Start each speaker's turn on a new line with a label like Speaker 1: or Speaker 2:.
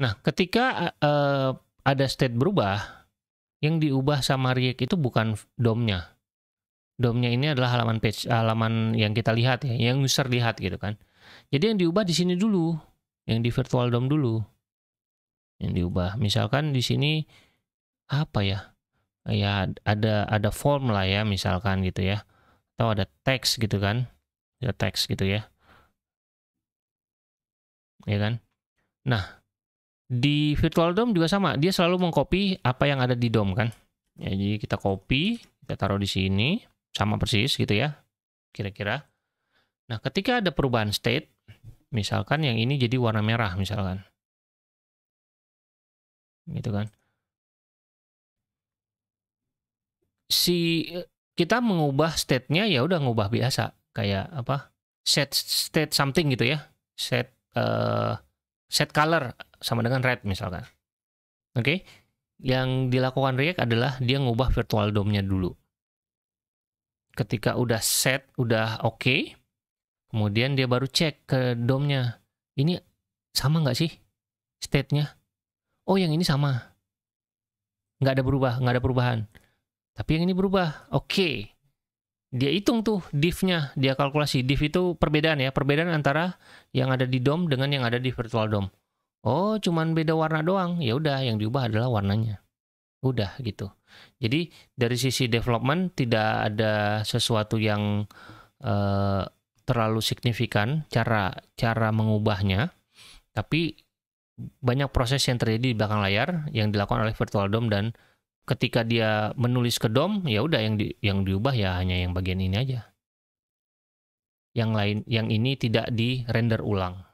Speaker 1: Nah, ketika uh, ada state berubah, yang diubah sama React itu bukan DOM-nya. DOM-nya ini adalah halaman page, halaman yang kita lihat ya, yang user lihat gitu kan. Jadi yang diubah di sini dulu, yang di virtual DOM dulu. Yang diubah. Misalkan di sini apa ya? Ya ada ada form lah ya misalkan gitu ya. Atau ada teks gitu kan. Ada teks gitu ya. Ya kan? Nah, di virtual DOM juga sama, dia selalu mengcopy apa yang ada di DOM kan. Ya, jadi kita copy, kita taruh di sini, sama persis gitu ya, kira-kira. Nah, ketika ada perubahan state, misalkan yang ini jadi warna merah misalkan. Gitu kan. Si kita mengubah state-nya ya udah ngubah biasa kayak apa? set state something gitu ya. Set uh, set color sama dengan red misalkan. Oke. Okay? Yang dilakukan React adalah dia ngubah virtual DOM-nya dulu. Ketika udah set, udah oke, okay, kemudian dia baru cek ke DOM-nya. Ini sama nggak sih state-nya? Oh, yang ini sama. Nggak ada berubah, nggak ada perubahan. Tapi yang ini berubah. Oke. Okay dia hitung tuh div-nya, dia kalkulasi. Div itu perbedaan ya, perbedaan antara yang ada di DOM dengan yang ada di virtual DOM. Oh, cuman beda warna doang. Ya udah, yang diubah adalah warnanya. Udah gitu. Jadi dari sisi development tidak ada sesuatu yang eh, terlalu signifikan cara cara mengubahnya. Tapi banyak proses yang terjadi di belakang layar yang dilakukan oleh virtual DOM dan ketika dia menulis ke DOM ya udah yang di, yang diubah ya hanya yang bagian ini aja yang lain yang ini tidak di render ulang